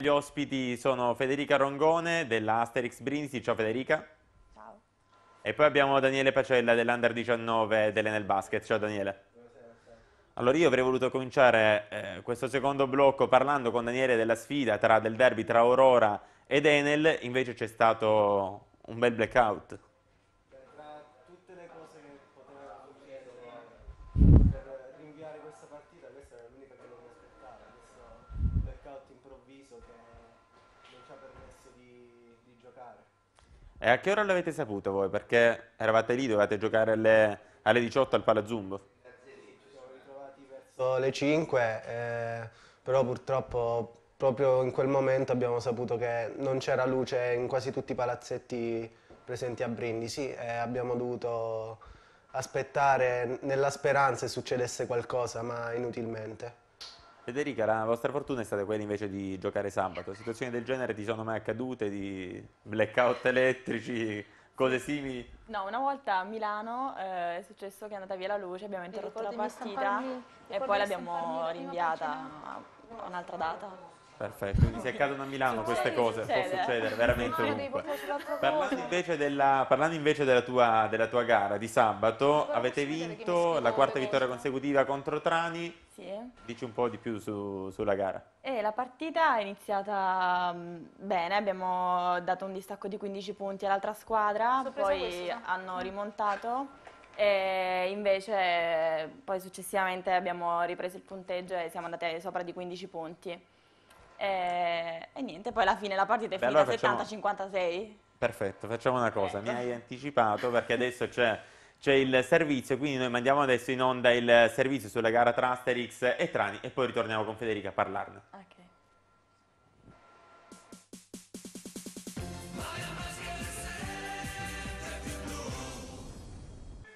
Gli ospiti sono Federica Rongone della Asterix Brindisi, ciao Federica. Ciao. E poi abbiamo Daniele Pacella dell'Under 19 dell'Enel Basket, ciao Daniele. Allora io avrei voluto cominciare eh, questo secondo blocco parlando con Daniele della sfida tra, del derby tra Aurora ed Enel, invece c'è stato un bel blackout. E a che ora l'avete saputo voi? Perché eravate lì, dovevate giocare alle, alle 18 al Palazzumbo? ci siamo ritrovati Verso le 5, eh, però purtroppo proprio in quel momento abbiamo saputo che non c'era luce in quasi tutti i palazzetti presenti a Brindisi e abbiamo dovuto aspettare nella speranza che succedesse qualcosa, ma inutilmente. Federica, la vostra fortuna è stata quella invece di giocare sabato. Situazioni del genere ti sono mai accadute di blackout elettrici, cose simili? No, una volta a Milano eh, è successo che è andata via la luce, abbiamo interrotto la partita e poi l'abbiamo rinviata a un'altra data. Perfetto, quindi se accadono a Milano Succede, queste cose, succede. può succedere veramente ovunque. Parlando invece della, parlando invece della, tua, della tua gara di sabato, avete vinto la quarta vittoria consecutiva contro Trani. Sì. Dici un po' di più su- sulla gara. E eh, la partita è iniziata mm, bene, abbiamo dato un distacco di 15 punti all'altra squadra, Sorpresa poi questa. hanno mm. rimontato e invece poi successivamente abbiamo ripreso il punteggio e siamo andati sopra di 15 punti. E, eh, e, niente, poi alla fine la partita è Beh, finita allora facciamo... 70-56. Perfetto, facciamo una cosa, ecco. mi hai anticipato perché adesso c'è c'è il servizio, quindi noi mandiamo adesso in onda il servizio sulla gara tra Asterix e Trani e poi ritorniamo con Federica a parlarne. Okay.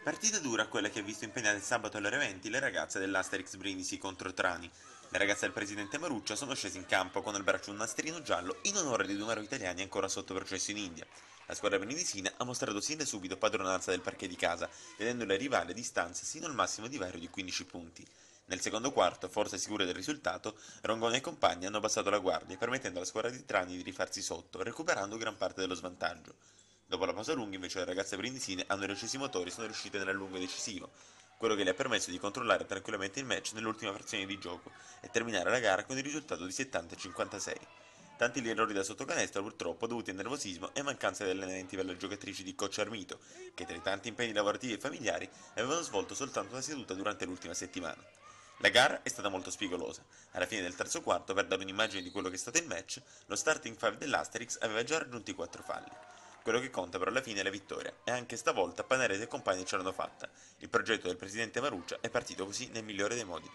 Partita dura quella che ha visto impegnate sabato alle ore 20 le ragazze dell'Asterix Brindisi contro Trani. Le ragazze del presidente Maruccia sono scese in campo con al braccio un nastrino giallo in onore dei due italiani ancora sotto processo in India. La squadra benedicina ha mostrato sin da subito padronanza del parquet di casa, vedendo la rivale a distanza sino al massimo divario di 15 punti. Nel secondo quarto, forse sicure del risultato, Rongone e compagni hanno abbassato la guardia, permettendo alla squadra di Trani di rifarsi sotto, recuperando gran parte dello svantaggio. Dopo la pausa lunga, invece, le ragazze brindisine hanno riacceso i motori e sono riuscite nell'allungo decisivo quello che le ha permesso di controllare tranquillamente il match nell'ultima frazione di gioco e terminare la gara con il risultato di 70-56. Tanti gli errori da sottocanestro purtroppo dovuti a nervosismo e mancanza di allenamenti per le giocatrici di Coach Armito, che tra i tanti impegni lavorativi e familiari avevano svolto soltanto una seduta durante l'ultima settimana. La gara è stata molto spigolosa. Alla fine del terzo quarto, per dare un'immagine di quello che è stato il match, lo starting 5 dell'Asterix aveva già raggiunto i 4 falli. Quello che conta però alla fine è la vittoria, e anche stavolta Panarese e compagni ce l'hanno fatta. Il progetto del presidente Maruccia è partito così nel migliore dei modi.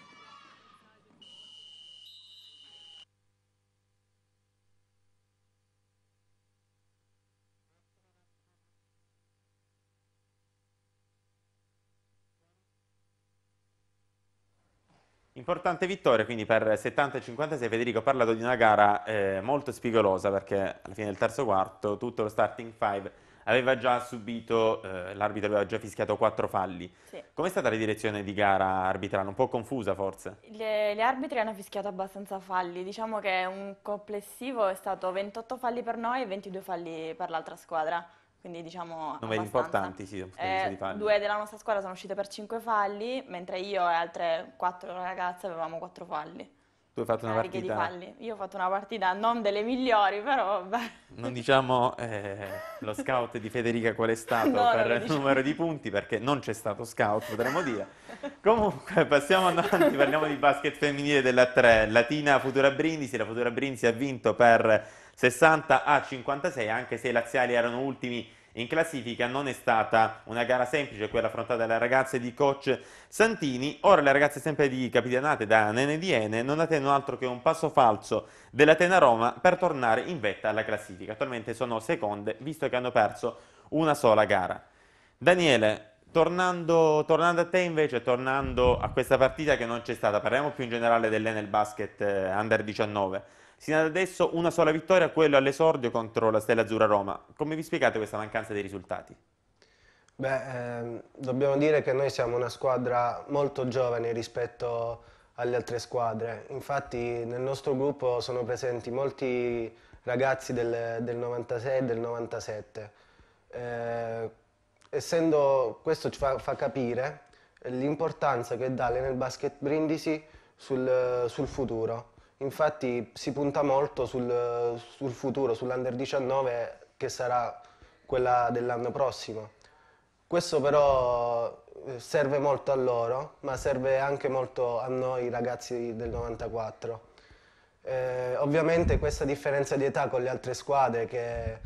Importante vittoria quindi per 70-56, Federico ha parlato di una gara eh, molto spigolosa perché alla fine del terzo quarto tutto lo starting five aveva già subito, eh, l'arbitro aveva già fischiato quattro falli. Sì. Com'è stata la direzione di gara arbitrale? Un po' confusa forse? Le, gli arbitri hanno fischiato abbastanza falli, diciamo che un complessivo è stato 28 falli per noi e 22 falli per l'altra squadra quindi diciamo Numeri importanti, sì, eh, Due della nostra squadra sono uscite per 5 falli, mentre io e altre 4 ragazze avevamo 4 falli. Tu hai fatto una Cariche partita... Io ho fatto una partita non delle migliori, però vabbè. Non diciamo eh, lo scout di Federica qual è stato no, per il diciamo. numero di punti, perché non c'è stato scout, potremmo dire. Comunque, passiamo avanti, parliamo di basket femminile della 3. Latina Futura Brindisi, la Futura Brindisi ha vinto per 60 a 56, anche se i laziali erano ultimi in classifica, non è stata una gara semplice quella affrontata dalle ragazze di coach Santini, ora le ragazze sempre di capitanate da Nene di NNDN non attendono altro che un passo falso dell'Atena Roma per tornare in vetta alla classifica, attualmente sono seconde visto che hanno perso una sola gara. Daniele, tornando, tornando a te invece, tornando a questa partita che non c'è stata, parliamo più in generale dell'Enel Basket eh, Under 19, Sino ad adesso una sola vittoria, quello all'esordio contro la Stella Azzurra Roma. Come vi spiegate questa mancanza dei risultati? Beh, ehm, dobbiamo dire che noi siamo una squadra molto giovane rispetto alle altre squadre. Infatti nel nostro gruppo sono presenti molti ragazzi del, del 96 e del 97. Eh, essendo, questo ci fa, fa capire l'importanza che dà nel basket Brindisi sul, sul futuro. Infatti si punta molto sul, sul futuro, sull'Under 19 che sarà quella dell'anno prossimo. Questo però eh, serve molto a loro, ma serve anche molto a noi ragazzi del 94. Eh, ovviamente questa differenza di età con le altre squadre che,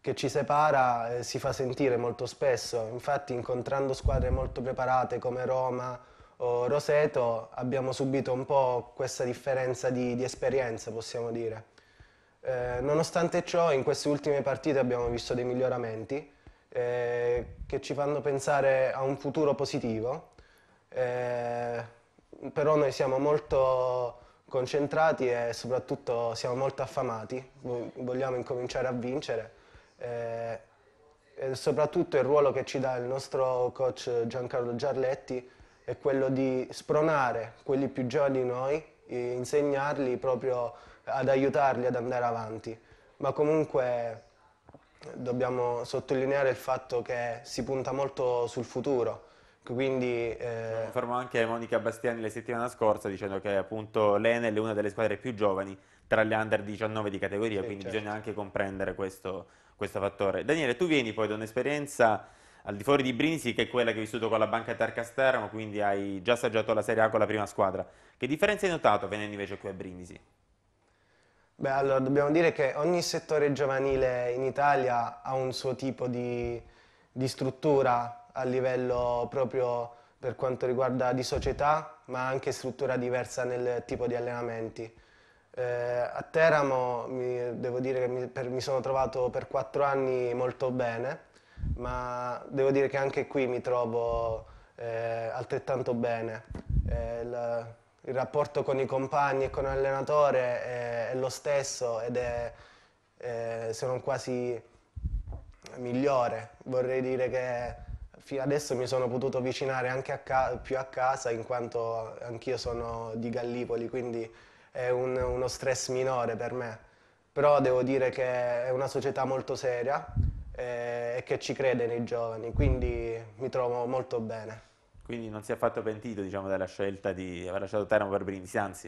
che ci separa eh, si fa sentire molto spesso, infatti incontrando squadre molto preparate come Roma, o oh, Roseto abbiamo subito un po' questa differenza di, di esperienza, possiamo dire. Eh, nonostante ciò, in queste ultime partite abbiamo visto dei miglioramenti eh, che ci fanno pensare a un futuro positivo, eh, però noi siamo molto concentrati e soprattutto siamo molto affamati, vogliamo incominciare a vincere. Eh, e soprattutto il ruolo che ci dà il nostro coach Giancarlo Giarletti è quello di spronare quelli più giovani di noi, eh, insegnarli proprio ad aiutarli ad andare avanti. Ma comunque dobbiamo sottolineare il fatto che si punta molto sul futuro. Quindi, eh... Confermo anche Monica Bastiani la settimana scorsa dicendo che appunto l'Enel è una delle squadre più giovani tra le under 19 di categoria, sì, quindi certo. bisogna anche comprendere questo, questo fattore. Daniele, tu vieni poi da un'esperienza al di fuori di Brindisi, che è quella che hai vissuto con la Banca Tercasteramo, quindi hai già assaggiato la Serie A con la prima squadra. Che differenza hai notato venendo invece qui a Brindisi? Beh, allora, dobbiamo dire che ogni settore giovanile in Italia ha un suo tipo di, di struttura a livello proprio per quanto riguarda di società, ma anche struttura diversa nel tipo di allenamenti. Eh, a Teramo mi, devo dire che mi, per, mi sono trovato per quattro anni molto bene, ma devo dire che anche qui mi trovo eh, altrettanto bene. Eh, il, il, rapporto con i compagni e con l'allenatore è, eh, è, lo stesso ed è, eh, se non quasi migliore. Vorrei dire che fino adesso mi sono potuto avvicinare anche a più a casa in quanto anch'io sono di Gallipoli, quindi è un, uno stress minore per me. Però devo dire che è una società molto seria, eh, e che ci crede nei giovani, quindi mi trovo molto bene. Quindi non si è affatto pentito diciamo, della scelta di aver lasciato Teramo per Brindisi, anzi?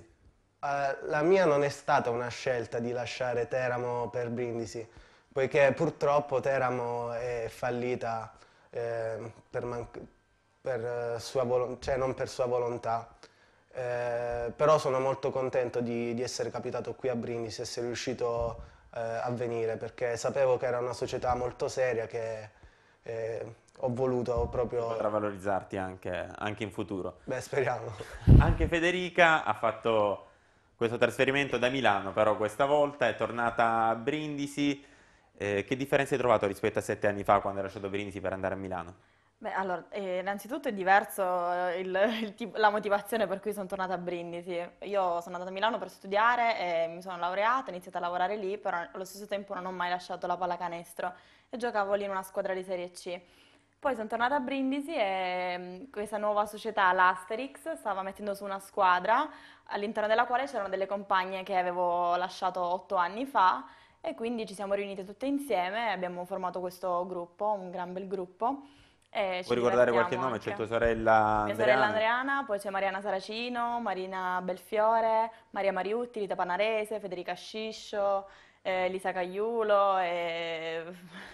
Uh, la mia non è stata una scelta di lasciare Teramo per Brindisi, poiché purtroppo Teramo è fallita ehm, eh, per, per cioè non per sua volontà. Eh, però sono molto contento di, di essere capitato qui a Brindisi, essere riuscito eh, avvenire perché sapevo che era una società molto seria che eh, ho voluto proprio... Potrà valorizzarti anche, anche in futuro. Beh, speriamo. anche Federica ha fatto questo trasferimento da Milano, però questa volta è tornata a Brindisi. Eh, che differenza hai trovato rispetto a sette anni fa quando hai lasciato Brindisi per andare a Milano? Beh, allora, eh, innanzitutto è diverso eh, il- il tip- la motivazione per cui sono tornata a Brindisi. Io sono andata a Milano per studiare, e mi sono laureata, ho iniziato a lavorare lì, però allo stesso tempo non ho mai lasciato la pallacanestro e giocavo lì in una squadra di Serie C. Poi sono tornata a Brindisi e mm, questa nuova società, l'Asterix, stava mettendo su una squadra all'interno della quale c'erano delle compagne che avevo lasciato otto anni fa e quindi ci siamo riunite tutte insieme e abbiamo formato questo gruppo, un gran bel gruppo. Eh, Vuoi ricordare qualche nome? Anche. C'è tua sorella Mia sorella Andreana, poi c'è Mariana Saracino, Marina Belfiore, Maria Mariutti, Rita Panarese, Federica Sciscio, eh, Lisa Cagliulo. E...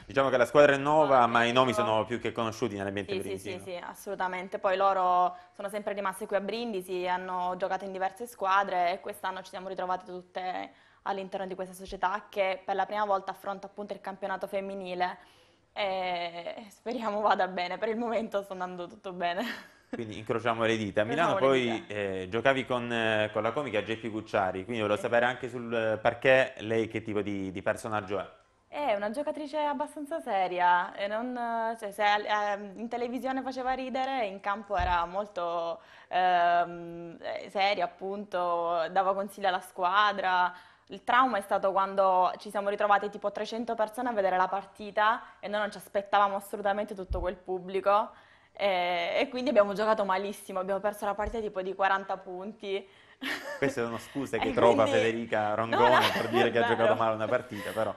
Diciamo che la squadra è nuova, ma i nomi sono più che conosciuti nell'ambiente sì, brindisino. Sì, sì, sì, assolutamente. Poi loro sono sempre rimaste qui a Brindisi, hanno giocato in diverse squadre e quest'anno ci siamo ritrovate tutte all'interno di questa società che per la prima volta affronta appunto il campionato femminile eh, speriamo vada bene, per il momento sta andando tutto bene. Quindi incrociamo le dita. A Milano poi eh, giocavi con, eh, con, la comica Geppi Gucciari, quindi volevo sapere anche sul eh, perché lei che tipo di, di personaggio è. È una giocatrice abbastanza seria, non, cioè, se eh, in televisione faceva ridere, in campo era molto ehm, eh, seria appunto, dava consigli alla squadra, il trauma è stato quando ci siamo ritrovati tipo 300 persone a vedere la partita e noi non ci aspettavamo assolutamente tutto quel pubblico e, e quindi abbiamo giocato malissimo, abbiamo perso la partita tipo di 40 punti. Queste sono scuse che trova quindi... Federica Rongone no, no, per dire che ha giocato male una partita, però.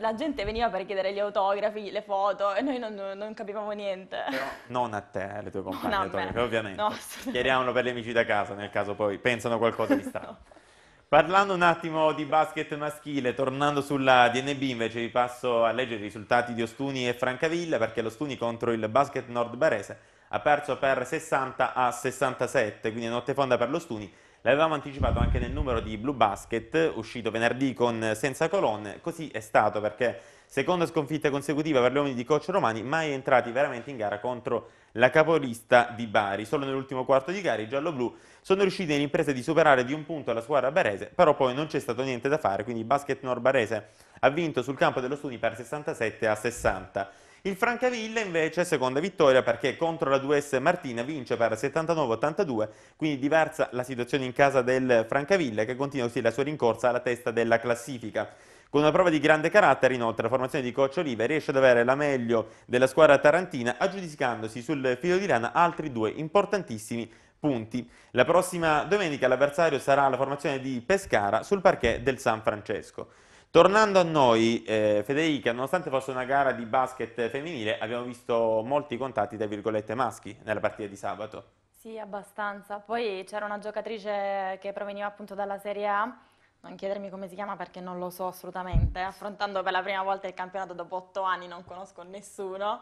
La gente veniva per chiedere gli autografi, le foto e noi non, non capivamo niente. Però non a te, alle tue compagne, no, ovviamente. No, Chiariamolo per gli amici da casa, nel caso poi pensano qualcosa di strano. No. Parlando un attimo di basket maschile, tornando sulla DNB invece vi passo a leggere i risultati di Ostuni e Francavilla perché lo Stuni contro il basket nord barese ha perso per 60 a 67, quindi notte fonda per lo Stuni. L'avevamo anticipato anche nel numero di Blue Basket, uscito venerdì con Senza Colonne, così è stato perché seconda sconfitta consecutiva per gli uomini di coach Romani, mai entrati veramente in gara contro la capolista di Bari. Solo nell'ultimo quarto di gara i giallo-blu sono riusciti in impresa di superare di un punto la squadra barese, però poi non c'è stato niente da fare, quindi il Basket Nord Barese ha vinto sul campo dello Studi per 67 a 60. Il Francavilla invece seconda vittoria perché contro la 2S Martina vince per 79-82, quindi diversa la situazione in casa del Francavilla che continua così la sua rincorsa alla testa della classifica. Con una prova di grande carattere, inoltre, la formazione di Coach Olive riesce ad avere la meglio della squadra tarantina, aggiudicandosi sul filo di lana altri due importantissimi punti. La prossima domenica l'avversario sarà la formazione di Pescara sul parquet del San Francesco. Tornando a noi, eh, Federica, nonostante fosse una gara di basket femminile, abbiamo visto molti contatti, tra virgolette, maschi nella partita di sabato. Sì, abbastanza. Poi c'era una giocatrice che proveniva appunto dalla Serie A, non chiedermi come si chiama perché non lo so assolutamente, affrontando per la prima volta il campionato dopo otto anni non conosco nessuno,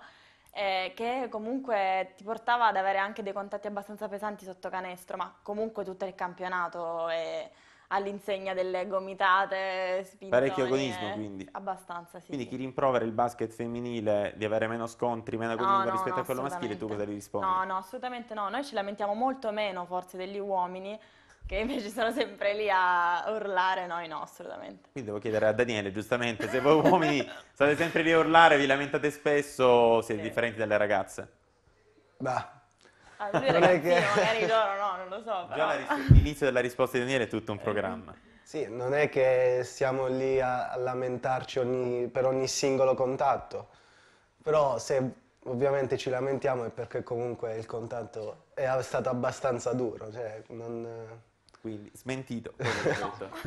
eh, che comunque ti portava ad avere anche dei contatti abbastanza pesanti sotto canestro, ma comunque tutto il campionato è all'insegna delle gomitate, spintoni. Parecchio agonismo eh, quindi. Abbastanza, sì. Quindi chi rimprovera il basket femminile di avere meno scontri, meno agonismo no, rispetto no, a quello maschile, tu cosa gli rispondi? No, no, assolutamente no. Noi ci lamentiamo molto meno forse degli uomini, che invece sono sempre lì a urlare, noi no, assolutamente. Quindi devo chiedere a Daniele, giustamente, se voi uomini state sempre lì a urlare, vi lamentate spesso, siete sì. differenti dalle ragazze? beh Ah, lui è che... magari loro no, non lo so. Già ris- l'inizio della risposta di Daniele è tutto un eh. programma. Sì, non è che siamo lì a lamentarci ogni, per ogni singolo contatto, però se ovviamente ci lamentiamo è perché comunque il contatto è stato abbastanza duro, cioè non quindi smentito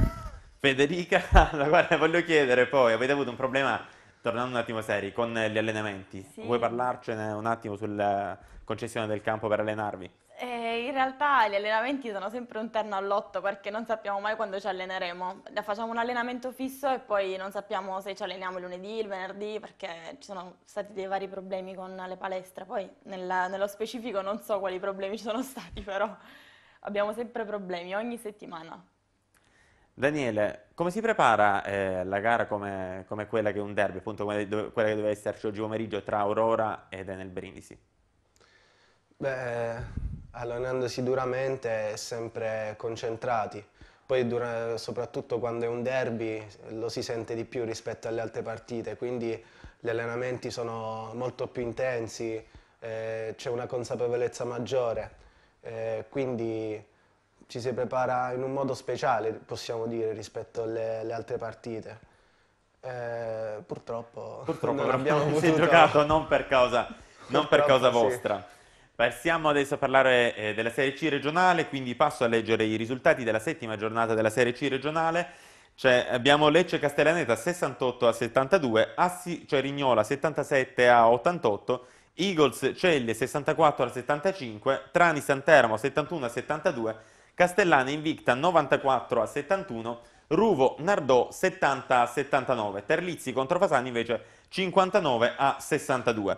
Federica, allora, guarda, voglio chiedere poi, avete avuto un problema, tornando un attimo seri, con gli allenamenti. Sì. Vuoi parlarcene un attimo sulla concessione del campo per allenarvi? Eh, in realtà gli allenamenti sono sempre un terno all'otto perché non sappiamo mai quando ci alleneremo. Facciamo un allenamento fisso e poi non sappiamo se ci alleniamo il lunedì, il venerdì, perché ci sono stati dei vari problemi con le palestre. Poi nella, nello specifico non so quali problemi ci sono stati, però abbiamo sempre problemi, ogni settimana. Daniele, come si prepara eh, la gara come, come, quella che è un derby, appunto come dove, quella che doveva esserci oggi pomeriggio tra Aurora ed Enel Brindisi? Beh, allenandosi duramente sempre concentrati, poi dura, soprattutto quando è un derby lo si sente di più rispetto alle altre partite, quindi gli allenamenti sono molto più intensi, eh, c'è una consapevolezza maggiore eh, quindi ci si prepara in un modo speciale, possiamo dire, rispetto alle, alle altre partite. Eh, purtroppo, purtroppo non abbiamo potuto... si è giocato non per causa, non per causa vostra. Sì. Passiamo adesso a parlare eh, della Serie C regionale, quindi passo a leggere i risultati della settima giornata della Serie C regionale. Cioè, abbiamo Lecce Castellaneta 68 a 72, Assi Cerignola 77 a 88 Eagles Celle 64 al 75, Trani San Termo 71 al 72, Castellane Invicta 94 al 71, Ruvo Nardò 70 a 79, Terlizzi contro Fasani invece 59 a 62.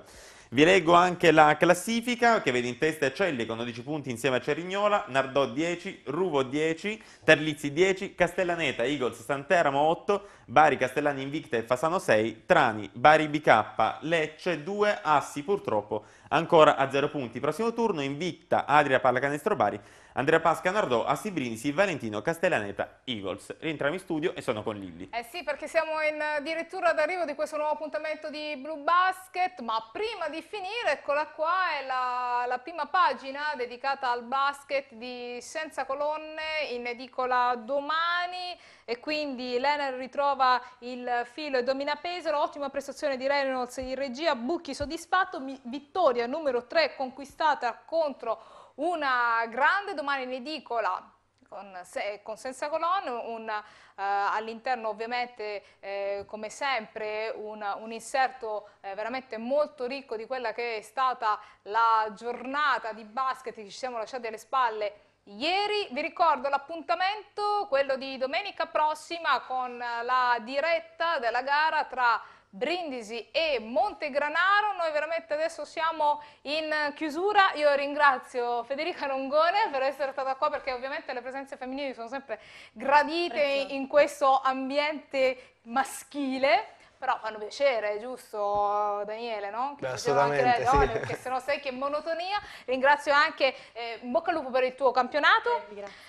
Vi leggo anche la classifica che vede in testa Celli con 12 punti insieme a Cerignola, Nardò 10, Ruvo 10, Terlizzi 10, Castellaneta, Eagles, Santeramo 8, Bari, Castellani Invicta e Fasano 6, Trani, Bari BK, Lecce 2, Assi purtroppo Ancora a 0 punti. Prossimo turno invicta Adria Pallacanestro Bari, Andrea Pasca Nardò, Assi Brinisi, Valentino Castellaneta, Eagles. Rientriamo in studio e sono con Lilli. Eh sì, perché siamo in dirittura d'arrivo di questo nuovo appuntamento di Blue Basket, ma prima di finire, eccola qua, è la, la prima pagina dedicata al basket di Senza Colonne in edicola domani e quindi l'Ener ritrova il filo e domina Pesaro, ottima prestazione di Reynolds in regia, Bucchi soddisfatto, vittoria numero 3 conquistata contro una grande domani in edicola con, se, con Senza Colonne, eh, all'interno ovviamente eh, come sempre un, un inserto eh, veramente molto ricco di quella che è stata la giornata di basket che ci siamo lasciati alle spalle Ieri vi ricordo l'appuntamento, quello di domenica prossima con la diretta della gara tra Brindisi e Montegranaro. Noi veramente adesso siamo in chiusura. Io ringrazio Federica Longone per essere stata qua perché ovviamente le presenze femminili sono sempre gradite Prezioso. in questo ambiente maschile però fanno piacere, giusto Daniele, no? Che Beh, assolutamente, anche sì. Olio, perché sennò sai che monotonia. Ringrazio anche eh, in bocca al lupo per il tuo campionato.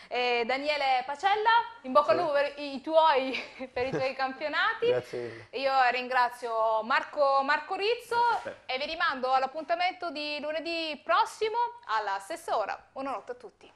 Eh, eh Daniele Pacella, in bocca sì. al lupo per i tuoi, per i tuoi campionati. Io ringrazio Marco, Marco Rizzo e vi rimando all'appuntamento di lunedì prossimo alla stessa ora. Buonanotte a tutti.